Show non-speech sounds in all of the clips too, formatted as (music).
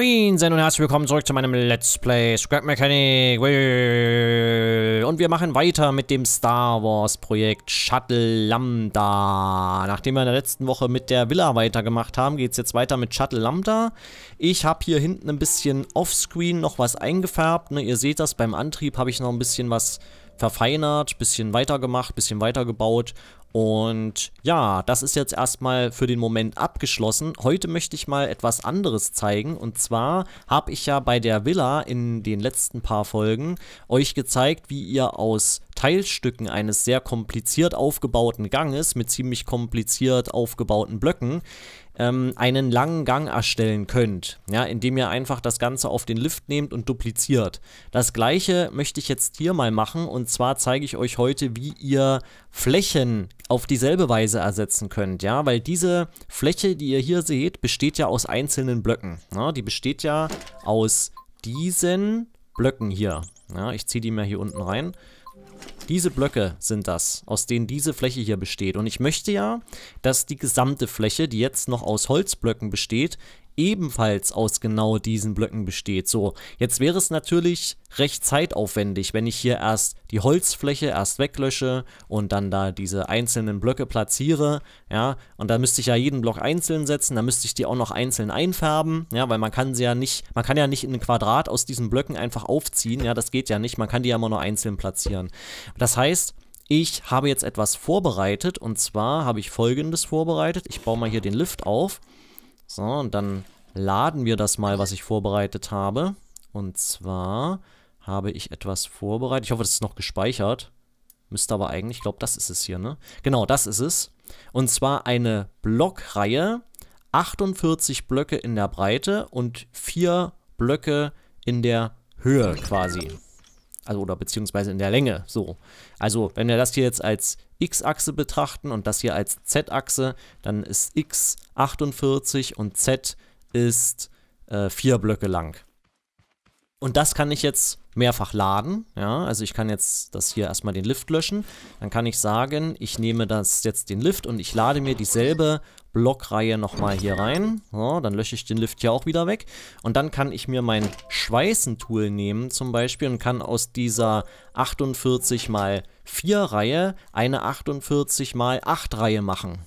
Moin, Moinsen und herzlich willkommen zurück zu meinem Let's Play Scrap Mechanic. Und wir machen weiter mit dem Star Wars Projekt Shuttle Lambda. Nachdem wir in der letzten Woche mit der Villa weitergemacht haben, geht es jetzt weiter mit Shuttle Lambda. Ich habe hier hinten ein bisschen offscreen noch was eingefärbt. Ne? Ihr seht das, beim Antrieb habe ich noch ein bisschen was verfeinert, bisschen weitergemacht, bisschen weitergebaut. Und ja, das ist jetzt erstmal für den Moment abgeschlossen. Heute möchte ich mal etwas anderes zeigen. Und zwar habe ich ja bei der Villa in den letzten paar Folgen euch gezeigt, wie ihr aus Teilstücken eines sehr kompliziert aufgebauten Ganges mit ziemlich kompliziert aufgebauten Blöcken ähm, einen langen Gang erstellen könnt, ja, indem ihr einfach das Ganze auf den Lift nehmt und dupliziert. Das gleiche möchte ich jetzt hier mal machen und zwar zeige ich euch heute, wie ihr Flächen auf dieselbe Weise ersetzen könnt, ja, weil diese Fläche, die ihr hier seht, besteht ja aus einzelnen Blöcken. Ja? Ne? Die besteht ja aus diesen Blöcken hier. Ja, ich ziehe die mal hier unten rein. Diese Blöcke sind das, aus denen diese Fläche hier besteht. Und ich möchte ja, dass die gesamte Fläche, die jetzt noch aus Holzblöcken besteht, ebenfalls aus genau diesen Blöcken besteht. So, jetzt wäre es natürlich recht zeitaufwendig, wenn ich hier erst die Holzfläche erst weglösche und dann da diese einzelnen Blöcke platziere, ja, und da müsste ich ja jeden Block einzeln setzen, da müsste ich die auch noch einzeln einfärben, ja, weil man kann sie ja nicht, man kann ja nicht in ein Quadrat aus diesen Blöcken einfach aufziehen, ja, das geht ja nicht, man kann die ja immer nur einzeln platzieren. Das heißt, ich habe jetzt etwas vorbereitet und zwar habe ich folgendes vorbereitet. Ich baue mal hier den Lift auf. So, und dann laden wir das mal, was ich vorbereitet habe. Und zwar habe ich etwas vorbereitet. Ich hoffe, das ist noch gespeichert. Müsste aber eigentlich, ich glaube, das ist es hier, ne? Genau, das ist es. Und zwar eine Blockreihe, 48 Blöcke in der Breite und 4 Blöcke in der Höhe quasi. Also oder beziehungsweise in der Länge so. Also wenn wir das hier jetzt als x-Achse betrachten und das hier als z-Achse, dann ist x 48 und z ist äh, vier Blöcke lang. Und das kann ich jetzt mehrfach laden. Ja? Also ich kann jetzt das hier erstmal den Lift löschen. Dann kann ich sagen, ich nehme das jetzt den Lift und ich lade mir dieselbe Blockreihe nochmal hier rein. So, dann lösche ich den Lift hier auch wieder weg. Und dann kann ich mir mein Schweißen-Tool nehmen zum Beispiel und kann aus dieser 48 x 4 Reihe eine 48 x 8 Reihe machen.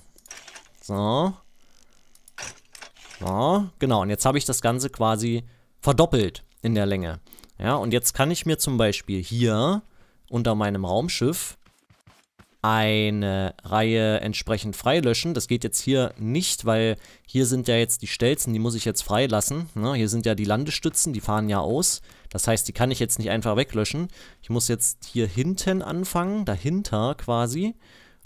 So. So, genau. Und jetzt habe ich das Ganze quasi verdoppelt in der Länge. Ja, und jetzt kann ich mir zum Beispiel hier unter meinem Raumschiff eine Reihe entsprechend freilöschen. Das geht jetzt hier nicht, weil hier sind ja jetzt die Stelzen, die muss ich jetzt freilassen. Ne? Hier sind ja die Landestützen, die fahren ja aus. Das heißt, die kann ich jetzt nicht einfach weglöschen. Ich muss jetzt hier hinten anfangen, dahinter quasi.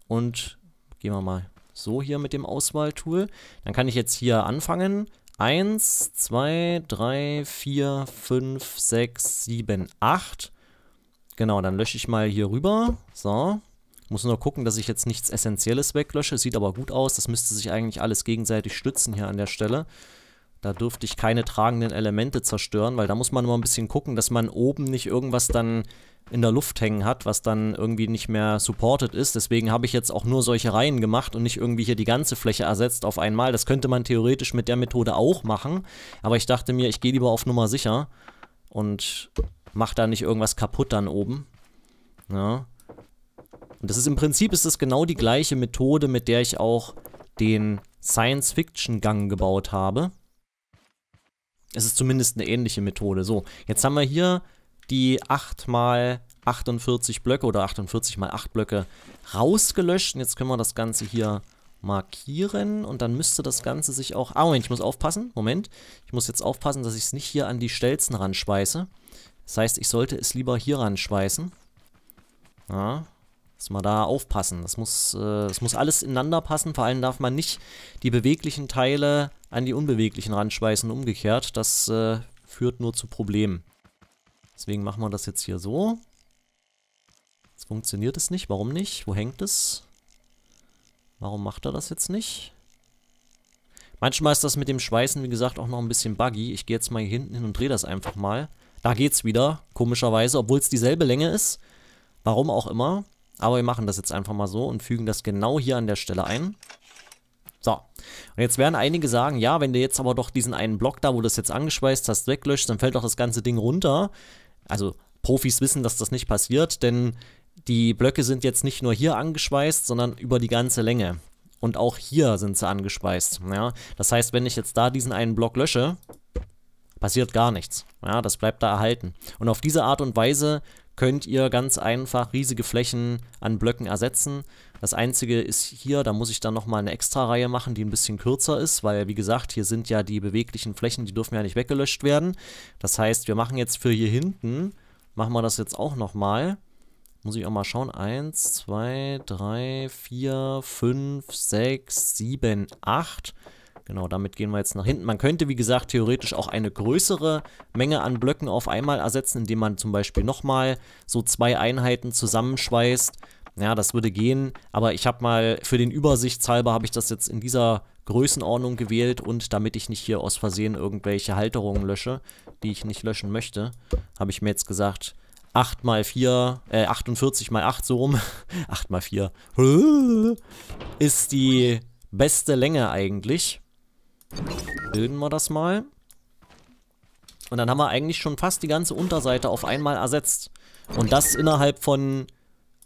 Und gehen wir mal so hier mit dem Auswahltool. Dann kann ich jetzt hier anfangen, 1, 2, 3, 4, 5, 6, 7, 8. Genau, dann lösche ich mal hier rüber. So. Muss nur gucken, dass ich jetzt nichts Essentielles weglösche. Sieht aber gut aus. Das müsste sich eigentlich alles gegenseitig stützen hier an der Stelle. Da dürfte ich keine tragenden Elemente zerstören, weil da muss man immer ein bisschen gucken, dass man oben nicht irgendwas dann in der Luft hängen hat, was dann irgendwie nicht mehr supported ist. Deswegen habe ich jetzt auch nur solche Reihen gemacht und nicht irgendwie hier die ganze Fläche ersetzt auf einmal. Das könnte man theoretisch mit der Methode auch machen, aber ich dachte mir, ich gehe lieber auf Nummer sicher und mache da nicht irgendwas kaputt dann oben. Ja. Und das ist im Prinzip ist das genau die gleiche Methode, mit der ich auch den Science-Fiction-Gang gebaut habe. Es ist zumindest eine ähnliche Methode. So, jetzt haben wir hier die 8 mal 48 Blöcke oder 48 mal 8 Blöcke rausgelöscht. Und jetzt können wir das Ganze hier markieren und dann müsste das Ganze sich auch... Ah, Moment, ich muss aufpassen. Moment. Ich muss jetzt aufpassen, dass ich es nicht hier an die Stelzen ranschweiße. Das heißt, ich sollte es lieber hier ranschweißen. Ja, muss wir da aufpassen. Das muss, äh, das muss alles ineinander passen. Vor allem darf man nicht die beweglichen Teile an die unbeweglichen ranschweißen. Umgekehrt, das äh, führt nur zu Problemen. Deswegen machen wir das jetzt hier so. Jetzt funktioniert es nicht. Warum nicht? Wo hängt es? Warum macht er das jetzt nicht? Manchmal ist das mit dem Schweißen, wie gesagt, auch noch ein bisschen buggy. Ich gehe jetzt mal hier hinten hin und drehe das einfach mal. Da geht's wieder, komischerweise, obwohl es dieselbe Länge ist. Warum auch immer. Aber wir machen das jetzt einfach mal so und fügen das genau hier an der Stelle ein. So. Und jetzt werden einige sagen, ja, wenn du jetzt aber doch diesen einen Block da, wo du das jetzt angeschweißt hast, weglöscht, dann fällt doch das ganze Ding runter also Profis wissen, dass das nicht passiert, denn die Blöcke sind jetzt nicht nur hier angeschweißt, sondern über die ganze Länge. Und auch hier sind sie angeschweißt. Ja? Das heißt, wenn ich jetzt da diesen einen Block lösche, passiert gar nichts. Ja, das bleibt da erhalten. Und auf diese Art und Weise könnt ihr ganz einfach riesige Flächen an Blöcken ersetzen. Das einzige ist hier, da muss ich dann nochmal eine extra Reihe machen, die ein bisschen kürzer ist, weil wie gesagt, hier sind ja die beweglichen Flächen, die dürfen ja nicht weggelöscht werden. Das heißt, wir machen jetzt für hier hinten, machen wir das jetzt auch nochmal. Muss ich auch mal schauen. 1, 2, 3, 4, 5, 6, 7, 8. Genau, damit gehen wir jetzt nach hinten. Man könnte, wie gesagt, theoretisch auch eine größere Menge an Blöcken auf einmal ersetzen, indem man zum Beispiel nochmal so zwei Einheiten zusammenschweißt. Ja, das würde gehen, aber ich habe mal für den Übersichtshalber habe ich das jetzt in dieser Größenordnung gewählt und damit ich nicht hier aus Versehen irgendwelche Halterungen lösche, die ich nicht löschen möchte, habe ich mir jetzt gesagt, 8 mal 4, äh, 48 mal 8 so rum, 8 (laughs) mal 4, (laughs) ist die beste Länge eigentlich. Bilden wir das mal. Und dann haben wir eigentlich schon fast die ganze Unterseite auf einmal ersetzt. Und das innerhalb von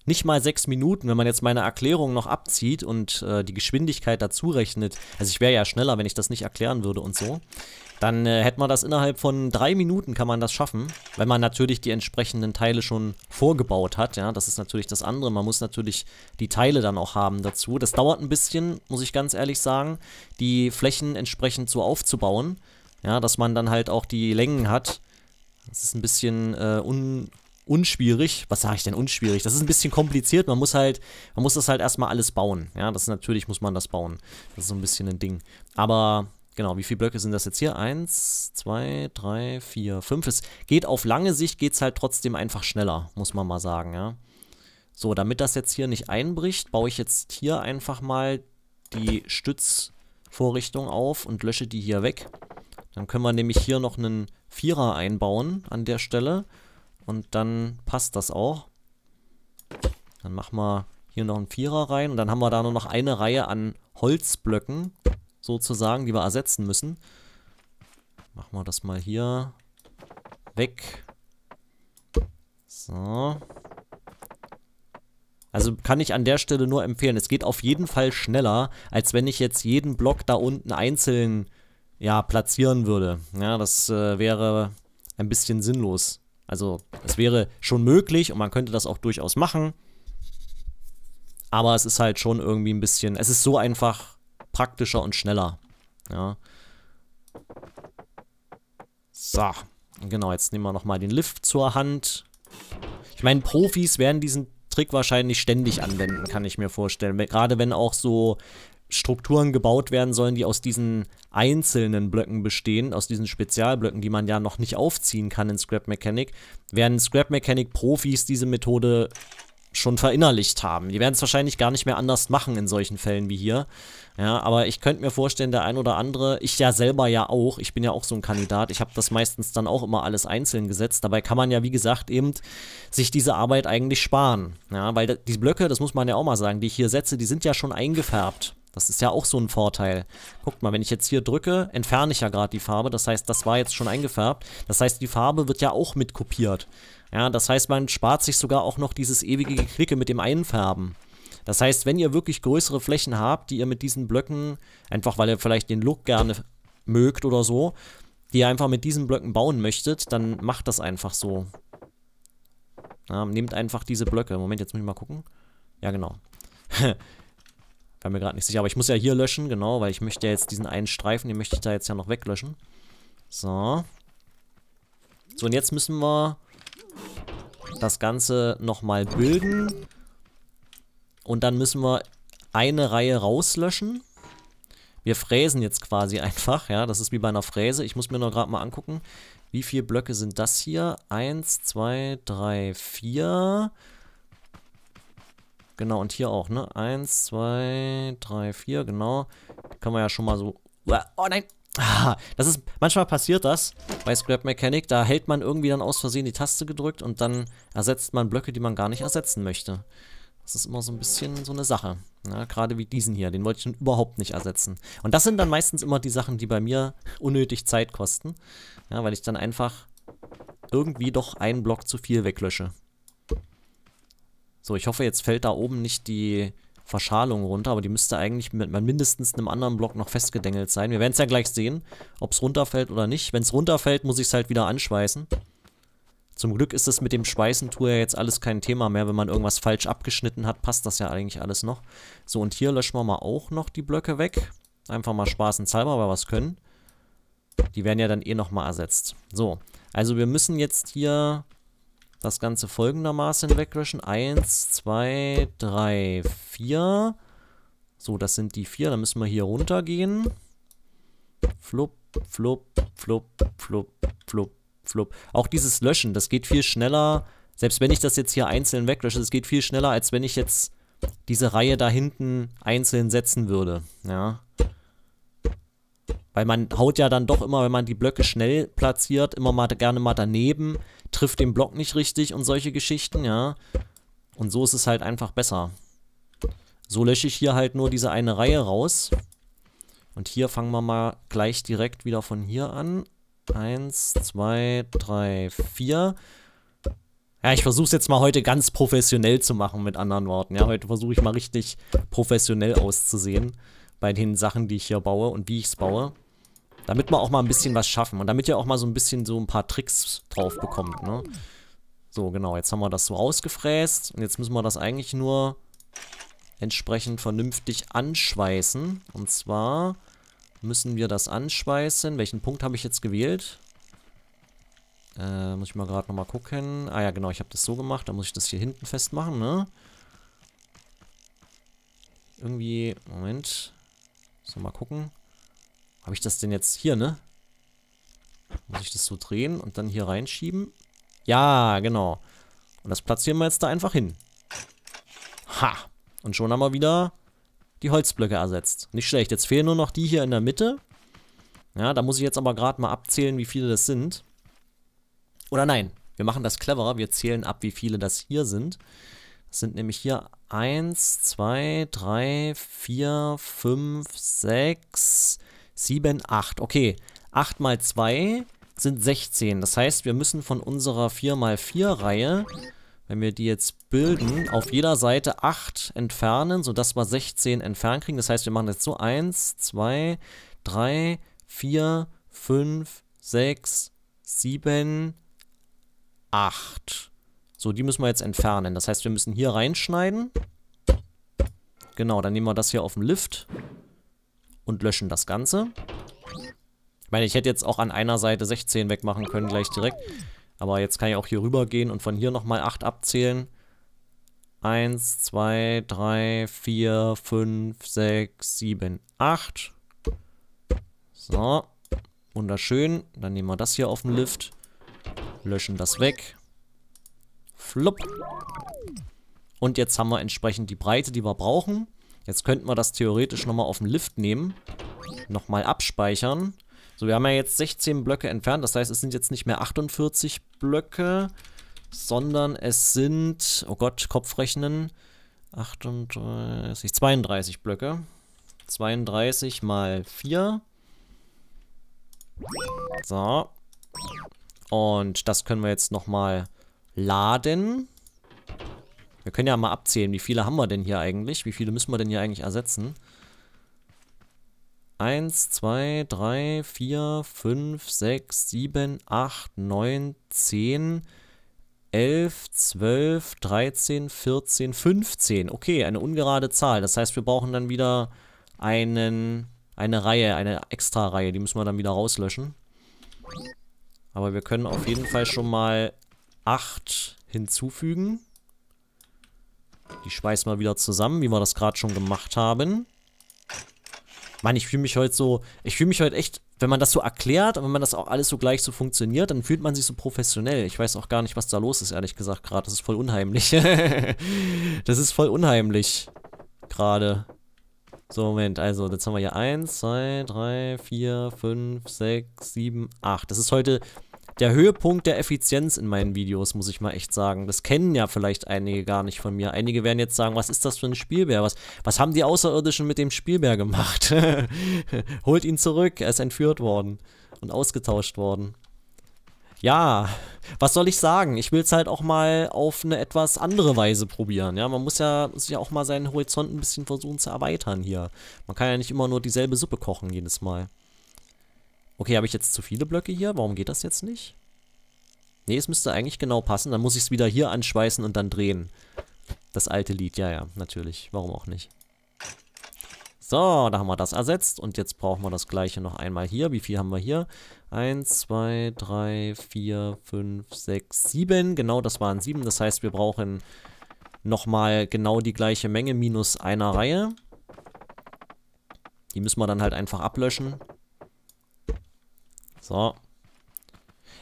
nicht mal sechs Minuten, wenn man jetzt meine Erklärung noch abzieht und äh, die Geschwindigkeit dazu rechnet. Also ich wäre ja schneller, wenn ich das nicht erklären würde und so. Dann äh, hätte man das innerhalb von drei Minuten kann man das schaffen, wenn man natürlich die entsprechenden Teile schon vorgebaut hat. Ja, das ist natürlich das andere. Man muss natürlich die Teile dann auch haben dazu. Das dauert ein bisschen, muss ich ganz ehrlich sagen, die Flächen entsprechend so aufzubauen. Ja, dass man dann halt auch die Längen hat. Das ist ein bisschen äh, un unschwierig. Was sage ich denn unschwierig? Das ist ein bisschen kompliziert. Man muss halt, man muss das halt erstmal alles bauen. Ja, das natürlich muss man das bauen. Das ist so ein bisschen ein Ding. Aber Genau, wie viele Blöcke sind das jetzt hier? Eins, zwei, drei, vier, fünf. Es geht auf lange Sicht, geht es halt trotzdem einfach schneller, muss man mal sagen, ja. So, damit das jetzt hier nicht einbricht, baue ich jetzt hier einfach mal die Stützvorrichtung auf und lösche die hier weg. Dann können wir nämlich hier noch einen Vierer einbauen an der Stelle. Und dann passt das auch. Dann machen wir hier noch einen Vierer rein. Und dann haben wir da nur noch eine Reihe an Holzblöcken sozusagen, die wir ersetzen müssen. Machen wir das mal hier weg. So. Also kann ich an der Stelle nur empfehlen. Es geht auf jeden Fall schneller, als wenn ich jetzt jeden Block da unten einzeln ja, platzieren würde. Ja, das äh, wäre ein bisschen sinnlos. Also es wäre schon möglich und man könnte das auch durchaus machen. Aber es ist halt schon irgendwie ein bisschen, es ist so einfach praktischer und schneller. Ja. So, genau, jetzt nehmen wir nochmal den Lift zur Hand. Ich meine, Profis werden diesen Trick wahrscheinlich ständig anwenden, kann ich mir vorstellen. Gerade wenn auch so Strukturen gebaut werden sollen, die aus diesen einzelnen Blöcken bestehen, aus diesen Spezialblöcken, die man ja noch nicht aufziehen kann in Scrap Mechanic, werden Scrap Mechanic Profis diese Methode schon verinnerlicht haben. Die werden es wahrscheinlich gar nicht mehr anders machen in solchen Fällen wie hier. Ja, aber ich könnte mir vorstellen, der ein oder andere, ich ja selber ja auch, ich bin ja auch so ein Kandidat, ich habe das meistens dann auch immer alles einzeln gesetzt. Dabei kann man ja, wie gesagt, eben sich diese Arbeit eigentlich sparen. Ja, weil die Blöcke, das muss man ja auch mal sagen, die ich hier setze, die sind ja schon eingefärbt. Das ist ja auch so ein Vorteil. Guckt mal, wenn ich jetzt hier drücke, entferne ich ja gerade die Farbe. Das heißt, das war jetzt schon eingefärbt. Das heißt, die Farbe wird ja auch mit kopiert. Ja, das heißt, man spart sich sogar auch noch dieses ewige Geklicke mit dem Einfärben. Das heißt, wenn ihr wirklich größere Flächen habt, die ihr mit diesen Blöcken, einfach weil ihr vielleicht den Look gerne mögt oder so, die ihr einfach mit diesen Blöcken bauen möchtet, dann macht das einfach so. Ja, nehmt einfach diese Blöcke. Moment, jetzt muss ich mal gucken. Ja, genau. (laughs) War mir gerade nicht sicher, aber ich muss ja hier löschen, genau, weil ich möchte ja jetzt diesen einen Streifen, den möchte ich da jetzt ja noch weglöschen. So. So, und jetzt müssen wir das Ganze nochmal bilden. Und dann müssen wir eine Reihe rauslöschen. Wir fräsen jetzt quasi (laughs) einfach, ja, das ist wie bei einer Fräse. Ich muss mir nur gerade mal angucken, wie viele Blöcke sind das hier? Eins, zwei, drei, vier... Genau, und hier auch, ne? Eins, zwei, drei, vier, genau. Die können wir ja schon mal so... Oh nein! Ah, das ist... Manchmal passiert das bei Scrap Mechanic. Da hält man irgendwie dann aus Versehen die Taste gedrückt und dann ersetzt man Blöcke, die man gar nicht ersetzen möchte. Das ist immer so ein bisschen so eine Sache. Ja, ne? Gerade wie diesen hier, den wollte ich schon überhaupt nicht ersetzen. Und das sind dann meistens immer die Sachen, die bei mir unnötig Zeit kosten. Ja, weil ich dann einfach irgendwie doch einen Block zu viel weglösche. So, ich hoffe, jetzt fällt da oben nicht die Verschalung runter, aber die müsste eigentlich mit mindestens einem anderen Block noch festgedengelt sein. Wir werden es ja gleich sehen, ob es runterfällt oder nicht. Wenn es runterfällt, muss ich es halt wieder anschweißen. Zum Glück ist das mit dem Schweißentour ja jetzt alles kein Thema mehr. Wenn man irgendwas falsch abgeschnitten hat, passt das ja eigentlich alles noch. So, und hier löschen wir mal auch noch die Blöcke weg. Einfach mal spaßenshalber, weil wir es können. Die werden ja dann eh nochmal ersetzt. So, also wir müssen jetzt hier das Ganze folgendermaßen hinwegwischen. Eins, zwei, drei, vier. So, das sind die vier. Dann müssen wir hier runtergehen. Flup, flup, flup, flup, flup, flup. Auch dieses Löschen, das geht viel schneller. Selbst wenn ich das jetzt hier einzeln weglösche, das geht viel schneller, als wenn ich jetzt diese Reihe da hinten einzeln setzen würde. Ja. Weil man haut ja dann doch immer, wenn man die Blöcke schnell platziert, immer mal gerne mal daneben, trifft den Block nicht richtig und solche Geschichten, ja. Und so ist es halt einfach besser. So lösche ich hier halt nur diese eine Reihe raus. Und hier fangen wir mal gleich direkt wieder von hier an. Eins, zwei, drei, vier. Ja, ich versuche es jetzt mal heute ganz professionell zu machen, mit anderen Worten. Ja, heute versuche ich mal richtig professionell auszusehen bei den Sachen, die ich hier baue und wie ich es baue. Damit wir auch mal ein bisschen was schaffen und damit ihr auch mal so ein bisschen so ein paar Tricks drauf bekommt, ne? So, genau, jetzt haben wir das so ausgefräst und jetzt müssen wir das eigentlich nur entsprechend vernünftig anschweißen. Und zwar müssen wir das anschweißen. Welchen Punkt habe ich jetzt gewählt? Äh, muss ich mal gerade nochmal gucken. Ah ja, genau, ich habe das so gemacht. Da muss ich das hier hinten festmachen, ne? Irgendwie, Moment. So, mal gucken. Habe ich das denn jetzt hier, ne? Muss ich das so drehen und dann hier reinschieben? Ja, genau. Und das platzieren wir jetzt da einfach hin. Ha! Und schon haben wir wieder die Holzblöcke ersetzt. Nicht schlecht. Jetzt fehlen nur noch die hier in der Mitte. Ja, da muss ich jetzt aber gerade mal abzählen, wie viele das sind. Oder nein, wir machen das cleverer. Wir zählen ab, wie viele das hier sind. Das sind nämlich hier 1, 2, 3, 4, 5, 6, 7, 8. Okay, 8 mal 2 sind 16. Das heißt, wir müssen von unserer 4 mal 4 reihe wenn wir die jetzt bilden, auf jeder Seite 8 entfernen, sodass wir 16 entfernen kriegen. Das heißt, wir machen jetzt so 1, 2, 3, 4, 5, 6, 7, 8. So, die müssen wir jetzt entfernen. Das heißt, wir müssen hier reinschneiden. Genau, dann nehmen wir das hier auf dem Lift und löschen das Ganze. Ich meine, ich hätte jetzt auch an einer Seite 16 wegmachen können gleich direkt. Aber jetzt kann ich auch hier rüber gehen und von hier nochmal 8 abzählen. 1, 2, 3, 4, 5, 6, 7, 8. So. Wunderschön. Dann nehmen wir das hier auf den Lift. Löschen das weg. Flupp. Und jetzt haben wir entsprechend die Breite, die wir brauchen. Jetzt könnten wir das theoretisch nochmal auf den Lift nehmen. Nochmal abspeichern. So, wir haben ja jetzt 16 Blöcke entfernt. Das heißt, es sind jetzt nicht mehr 48 Blöcke, sondern es sind, oh Gott, Kopfrechnen, 38, 32 Blöcke. 32 mal 4. So. Und das können wir jetzt nochmal laden. Wir können ja mal abzählen, wie viele haben wir denn hier eigentlich? Wie viele müssen wir denn hier eigentlich ersetzen? 1, 2, 3, 4, 5, 6, 7, 8, 9, 10, 11, 12, 13, 14, 15. Okay, eine ungerade Zahl. Das heißt, wir brauchen dann wieder einen, eine Reihe, eine Extra-Reihe. Die müssen wir dann wieder rauslöschen. Aber wir können auf jeden Fall schon mal 8 hinzufügen. Die schmeißen wir wieder zusammen, wie wir das gerade schon gemacht haben. Mann, ich fühle mich heute so, ich fühle mich heute echt, wenn man das so erklärt und wenn man das auch alles so gleich so funktioniert, dann fühlt man sich so professionell. Ich weiß auch gar nicht, was da los ist, ehrlich gesagt, gerade. Das ist voll unheimlich. (laughs) das ist voll unheimlich. Gerade. So, Moment, also, jetzt haben wir hier 1, 2, 3, 4, 5, 6, 7, 8. Das ist heute der Höhepunkt der Effizienz in meinen Videos, muss ich mal echt sagen. Das kennen ja vielleicht einige gar nicht von mir. Einige werden jetzt sagen, was ist das für ein Spielbär? Was, was haben die Außerirdischen mit dem Spielbär gemacht? (laughs) Holt ihn zurück, er ist entführt worden und ausgetauscht worden. Ja, was soll ich sagen? Ich will es halt auch mal auf eine etwas andere Weise probieren. Ja, man muss ja, muss ja auch mal seinen Horizont ein bisschen versuchen zu erweitern hier. Man kann ja nicht immer nur dieselbe Suppe kochen jedes Mal. Okay, habe ich jetzt zu viele Blöcke hier? Warum geht das jetzt nicht? Nee, es müsste eigentlich genau passen. Dann muss ich es wieder hier anschweißen und dann drehen. Das alte Lied, ja, ja, natürlich. Warum auch nicht? So, da haben wir das ersetzt und jetzt brauchen wir das gleiche noch einmal hier. Wie viel haben wir hier? 1, 2, 3, 4, 5, 6, 7. Genau, das waren 7. Das heißt, wir brauchen nochmal genau die gleiche Menge minus einer Reihe. Die müssen wir dann halt einfach ablöschen. So.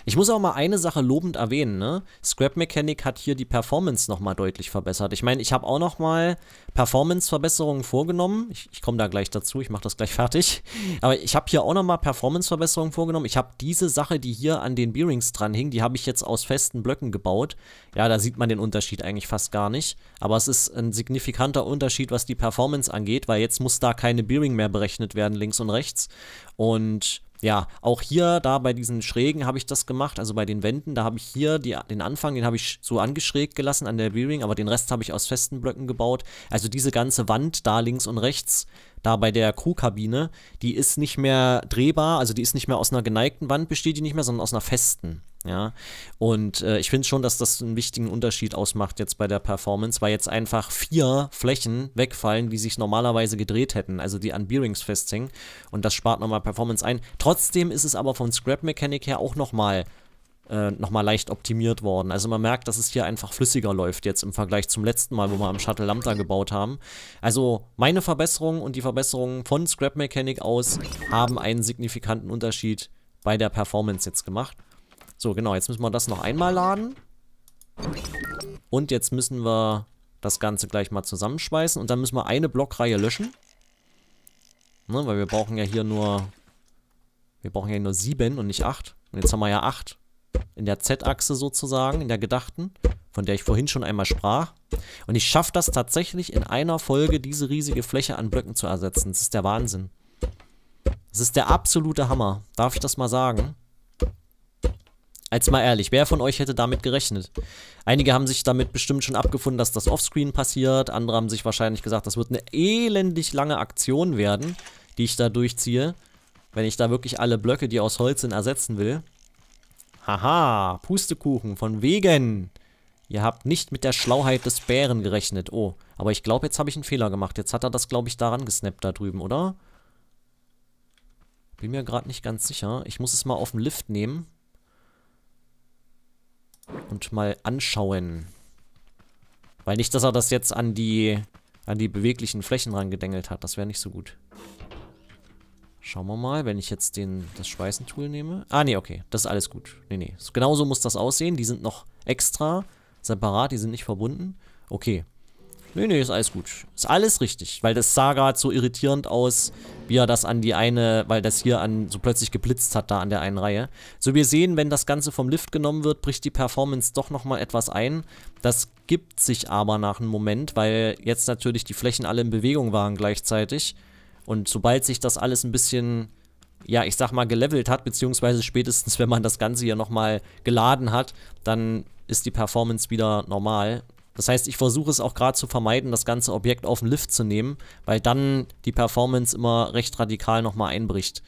Ich muss auch mal eine Sache lobend erwähnen, ne? Scrap Mechanic hat hier die Performance nochmal deutlich verbessert. Ich meine, ich habe auch nochmal Performance-Verbesserungen vorgenommen. Ich, ich komme da gleich dazu, ich mache das gleich (laughs) fertig. Aber ich habe hier auch nochmal Performance-Verbesserungen vorgenommen. Ich habe diese Sache, die hier an den Bearings dran hing, die habe ich jetzt aus festen Blöcken gebaut. Ja, da sieht man den Unterschied eigentlich fast gar nicht. Aber es ist ein signifikanter Unterschied, was die Performance angeht, weil jetzt muss da keine Bearing mehr berechnet werden, links und rechts. Und ja, auch hier, da bei diesen Schrägen habe ich das gemacht, also bei den Wänden, da habe ich hier die, den Anfang, den habe ich so angeschrägt gelassen an der V-Ring, aber den Rest habe ich aus festen Blöcken gebaut. Also diese ganze Wand da links und rechts, da bei der Crewkabine, die ist nicht mehr drehbar, also die ist nicht mehr aus einer geneigten Wand besteht die nicht mehr, sondern aus einer festen. Ja, und äh, ich finde schon, dass das einen wichtigen Unterschied ausmacht jetzt bei der Performance, weil jetzt einfach vier Flächen wegfallen, die sich normalerweise gedreht hätten, also die an Bearings festhängen und das spart nochmal Performance ein. Trotzdem ist es aber von Scrap Mechanic her auch nochmal äh, nochmal leicht optimiert worden. Also man merkt, dass es hier einfach flüssiger läuft jetzt im Vergleich zum letzten Mal, wo wir am Shuttle Lambda gebaut haben. Also meine Verbesserungen und die Verbesserungen von Scrap Mechanic aus haben einen signifikanten Unterschied bei der Performance jetzt gemacht. So, genau, jetzt müssen wir das noch einmal laden. Und jetzt müssen wir das Ganze gleich mal zusammenschmeißen. Und dann müssen wir eine Blockreihe löschen. Ne, weil wir brauchen ja hier nur... Wir brauchen ja nur sieben und nicht acht. Und jetzt haben wir ja acht. In der Z-Achse sozusagen, in der gedachten, von der ich vorhin schon einmal sprach. Und ich schaffe das tatsächlich in einer Folge, diese riesige Fläche an Blöcken zu ersetzen. Das ist der Wahnsinn. Das ist der absolute Hammer. Darf ich das mal sagen? Als mal ehrlich, wer von euch hätte damit gerechnet? Einige haben sich damit bestimmt schon abgefunden, dass das offscreen passiert. Andere haben sich wahrscheinlich gesagt, das wird eine elendig lange Aktion werden, die ich da durchziehe. Wenn ich da wirklich alle Blöcke, die aus Holz sind, ersetzen will. Haha, Pustekuchen, von wegen. Ihr habt nicht mit der Schlauheit des Bären gerechnet. Oh, aber ich glaube, jetzt habe ich einen Fehler gemacht. Jetzt hat er das, glaube ich, daran gesnappt da drüben, oder? Bin mir gerade nicht ganz sicher. Ich muss es mal auf den Lift nehmen und mal anschauen. Weil nicht, dass er das jetzt an die, an die beweglichen Flächen rangedengelt hat. Das wäre nicht so gut. Schauen wir mal, wenn ich jetzt den, das Schweißentool nehme. Ah, nee, okay. Das ist alles gut. Nee, nee. Genauso muss das aussehen. Die sind noch extra, separat. Die sind nicht verbunden. Okay. Nee, nee, ist alles gut. Ist alles richtig, weil das sah gerade so irritierend aus, wie er das an die eine, weil das hier an so plötzlich geblitzt hat da an der einen Reihe. So, wir sehen, wenn das Ganze vom Lift genommen wird, bricht die Performance doch nochmal etwas ein. Das gibt sich aber nach einem Moment, weil jetzt natürlich die Flächen alle in Bewegung waren gleichzeitig. Und sobald sich das alles ein bisschen, ja, ich sag mal, gelevelt hat, beziehungsweise spätestens, wenn man das Ganze hier nochmal geladen hat, dann ist die Performance wieder normal. Das heißt, ich versuche es auch gerade zu vermeiden, das ganze Objekt auf den Lift zu nehmen, weil dann die Performance immer recht radikal nochmal einbricht.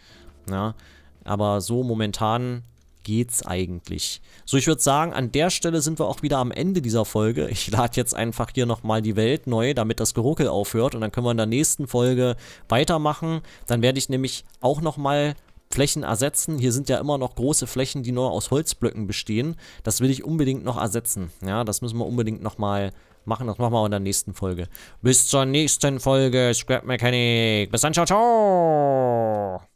Ja, ne? aber so momentan geht's eigentlich. So, ich würde sagen, an der Stelle sind wir auch wieder am Ende dieser Folge. Ich lade jetzt einfach hier nochmal die Welt neu, damit das Geruckel aufhört und dann können wir in der nächsten Folge weitermachen. Dann werde ich nämlich auch nochmal Flächen ersetzen. Hier sind ja immer noch große Flächen, die nur aus Holzblöcken bestehen. Das will ich unbedingt noch ersetzen. Ja, das müssen wir unbedingt nochmal machen. Das machen wir auch in der nächsten Folge. Bis zur nächsten Folge, Scrap Mechanic. Bis dann, ciao, ciao.